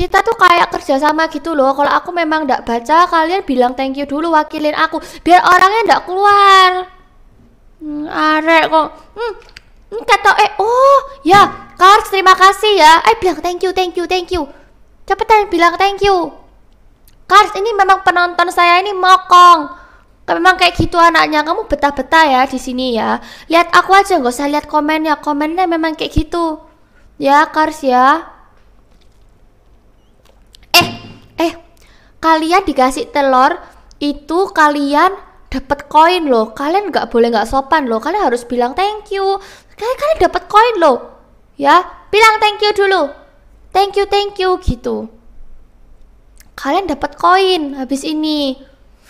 kita tuh kayak kerjasama gitu loh kalau aku memang ndak baca kalian bilang thank you dulu wakilin aku biar orangnya ndak keluar hmm, arek kok hmm, hmm kata eh oh ya Kars terima kasih ya eh bilang thank you thank you thank you cepetan bilang thank you Kars ini memang penonton saya ini mokong memang kayak gitu anaknya kamu betah-betah ya di sini ya lihat aku aja nggak usah lihat komennya komennya memang kayak gitu ya Kars ya kalian dikasih telur itu kalian dapat koin loh kalian nggak boleh nggak sopan loh kalian harus bilang thank you kalian kalian dapat koin loh ya bilang thank you dulu thank you thank you gitu kalian dapat koin habis ini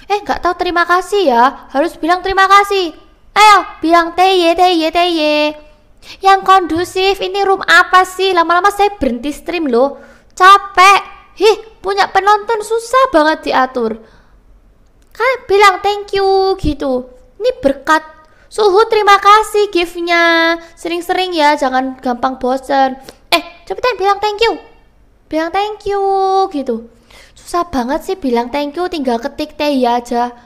eh nggak tahu terima kasih ya harus bilang terima kasih ayo bilang teye teye teye yang kondusif ini room apa sih lama-lama saya berhenti stream loh capek Hih, punya penonton susah banget diatur. Kan bilang thank you gitu. Ini berkat. Suhu terima kasih giftnya. Sering-sering ya, jangan gampang bosen. Eh, cepetan bilang thank you. Bilang thank you gitu. Susah banget sih bilang thank you, tinggal ketik teh ya aja.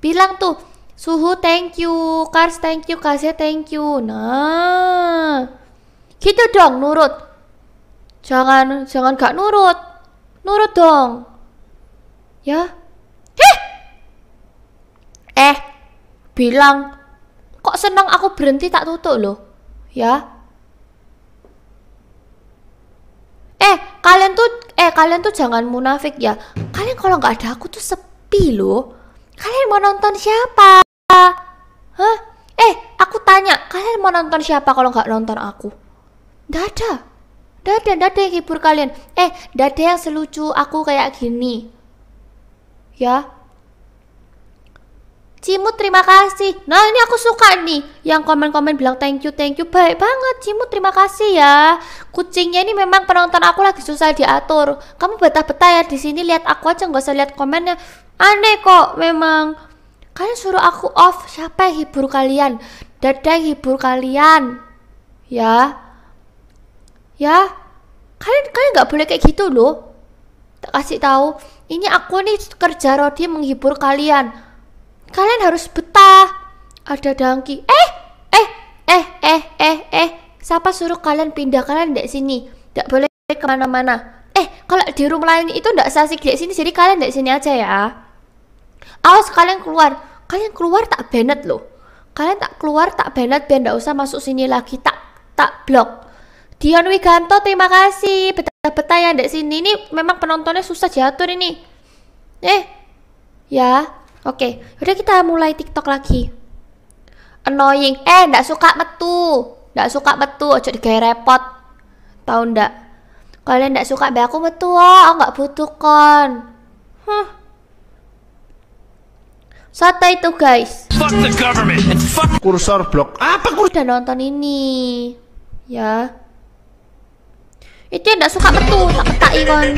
Bilang tuh, suhu thank you, cars thank you, kasih thank you. Nah, gitu dong nurut. Jangan jangan gak nurut nurut dong. Ya? Eh! Eh, bilang, kok senang aku berhenti tak tutup loh. Ya? Eh, kalian tuh, eh kalian tuh jangan munafik ya. Kalian kalau nggak ada aku tuh sepi loh. Kalian mau nonton siapa? Hah? Eh, aku tanya, kalian mau nonton siapa kalau nggak nonton aku? Nggak ada. Dada, dada yang hibur kalian. Eh, dada yang selucu aku kayak gini. Ya. Cimut terima kasih. Nah ini aku suka nih yang komen-komen bilang thank you thank you baik banget Cimut terima kasih ya. Kucingnya ini memang penonton aku lagi susah diatur. Kamu betah-betah ya di sini lihat aku aja nggak usah lihat komennya. Aneh kok memang. Kalian suruh aku off siapa yang hibur kalian? Dada yang hibur kalian. Ya. Ya, kalian kalian nggak boleh kayak gitu loh. Tak kasih tahu, ini aku nih kerja roti menghibur kalian. Kalian harus betah. Ada dangki. Eh, eh, eh, eh, eh, eh. Siapa suruh kalian pindah kalian dari sini? Tak boleh kemana-mana. Eh, kalau di rumah lain itu tidak sasik dari sini, jadi kalian dari sini aja ya. Awas kalian keluar. Kalian keluar tak benet loh. Kalian tak keluar tak benet biar tidak usah masuk sini lagi. Tak tak blok Dion Wiganto terima kasih betah-betah yang di sini ini memang penontonnya susah diatur ini eh ya oke okay. udah kita mulai tiktok lagi annoying eh ndak suka metu ndak suka metu ojo digawe repot tahu ndak kalian ndak suka be aku metu oh nggak butuh kon huh. Sate itu guys fuck kursor blok apa kursor udah nonton ini ya itu yang tidak suka betul tak betah ikon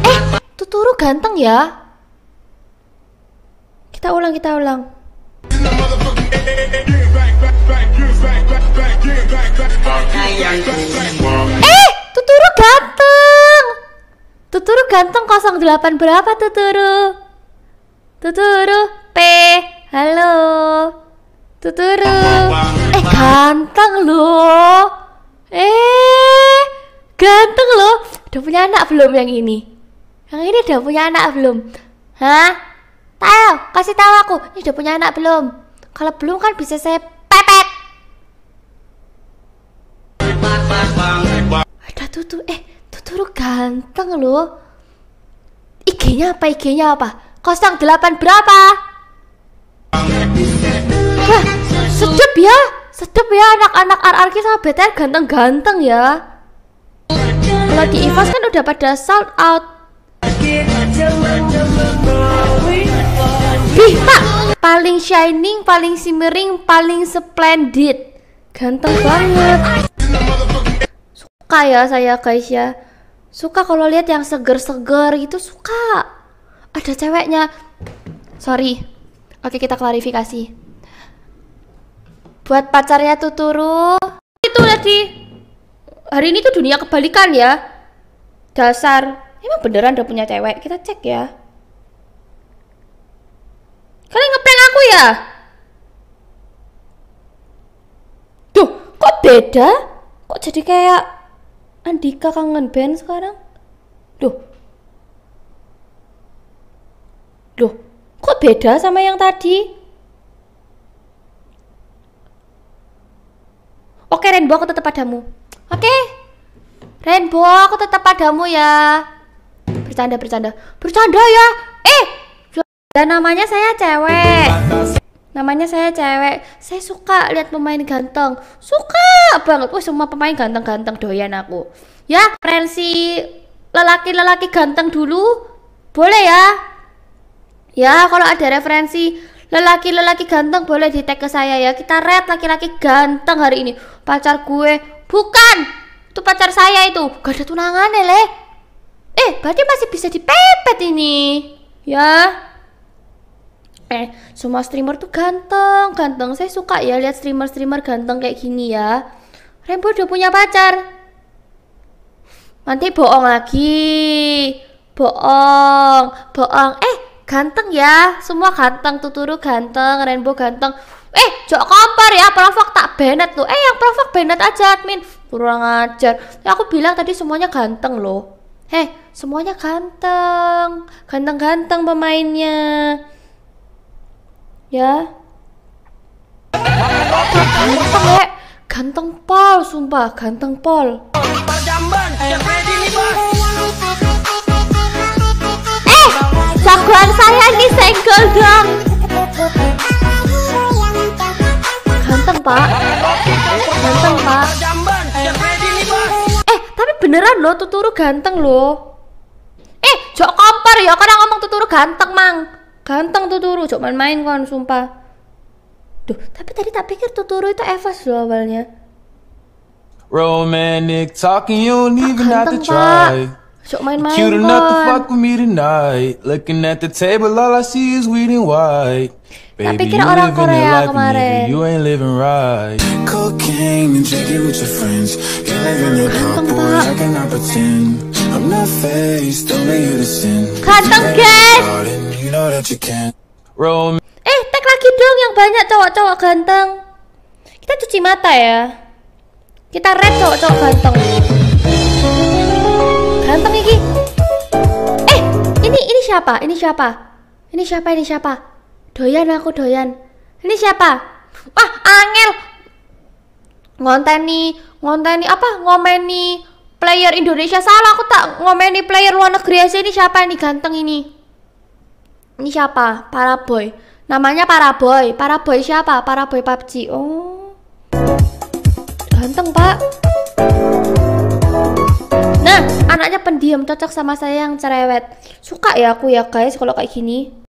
eh tuturu ganteng ya kita ulang kita ulang eh tuturu ganteng tuturu ganteng 08 berapa tuturu tuturu P tuturu eh ganteng loh eh ganteng loh udah punya anak belum yang ini yang ini udah punya anak belum hah tahu kasih tahu aku ini udah punya anak belum kalau belum kan bisa saya pepet ada tutu eh tuturu ganteng loh IG-nya apa IG-nya apa 08 berapa sedep ya anak-anak RRQ sama BTR ganteng-ganteng ya kalau di EVOS kan udah pada sold out Bih, Pak, paling shining, paling simmering, paling splendid. Ganteng banget. Suka ya saya guys ya. Suka kalau lihat yang seger-seger gitu suka. Ada ceweknya. Sorry. Oke, kita klarifikasi buat pacarnya tuh itu tadi hari ini tuh dunia kebalikan ya dasar emang beneran udah punya cewek kita cek ya kalian ngeprank aku ya tuh kok beda kok jadi kayak Andika kangen band sekarang tuh duh kok beda sama yang tadi Oke Rainbow aku tetap padamu. Oke. Rainbow aku tetap padamu ya. Bercanda bercanda. Bercanda ya. Eh. Dan namanya saya cewek. Namanya saya cewek. Saya suka lihat pemain ganteng. Suka banget. Wah, semua pemain ganteng-ganteng doyan aku. Ya, referensi lelaki-lelaki ganteng dulu boleh ya. Ya, kalau ada referensi lelaki-lelaki ganteng boleh di tag ke saya ya kita red laki-laki ganteng hari ini pacar gue bukan itu pacar saya itu gak ada tunangan ya le eh berarti masih bisa dipepet ini ya eh semua streamer tuh ganteng ganteng saya suka ya lihat streamer-streamer ganteng kayak gini ya Rainbow udah punya pacar nanti bohong lagi bohong bohong eh ganteng ya semua ganteng tuturu ganteng rainbow ganteng eh jok kompar ya provok tak benet tuh eh yang provok benet aja admin kurang ajar ya, aku bilang tadi semuanya ganteng loh heh semuanya ganteng ganteng-ganteng pemainnya ya ganteng ganteng pol sumpah ganteng pol ganteng pak ganteng pak eh tapi beneran loh tuturu ganteng loh eh jok kompor ya karena ngomong tuturu ganteng mang ganteng tuturu jok main-main kan sumpah duh tapi tadi tak pikir tuturu itu Evas loh awalnya romantic talking you don't even have to try pak. Sok main-main You don't to fuck with me tonight Looking at the table all I see is weed and white Baby, you orang Korea kemarin. You ain't living right. Cocaine and drinking with your friends. You're living your cup, boy. I cannot pretend. I'm not faced, only you to sin. Ganteng, guys. You know that you can't. Roll. Eh, tag lagi dong yang banyak cowok-cowok ganteng. Kita cuci mata ya. Kita red cowok-cowok ganteng berantem ya eh ini ini siapa ini siapa ini siapa ini siapa doyan aku doyan ini siapa wah angel ngonteni ngonteni apa ngomeni player Indonesia salah aku tak ngomeni player luar negeri aja ini siapa ini ganteng ini ini siapa para boy namanya para boy para boy siapa para boy PUBG oh ganteng pak anaknya pendiam cocok sama saya yang cerewet suka ya aku ya guys kalau kayak gini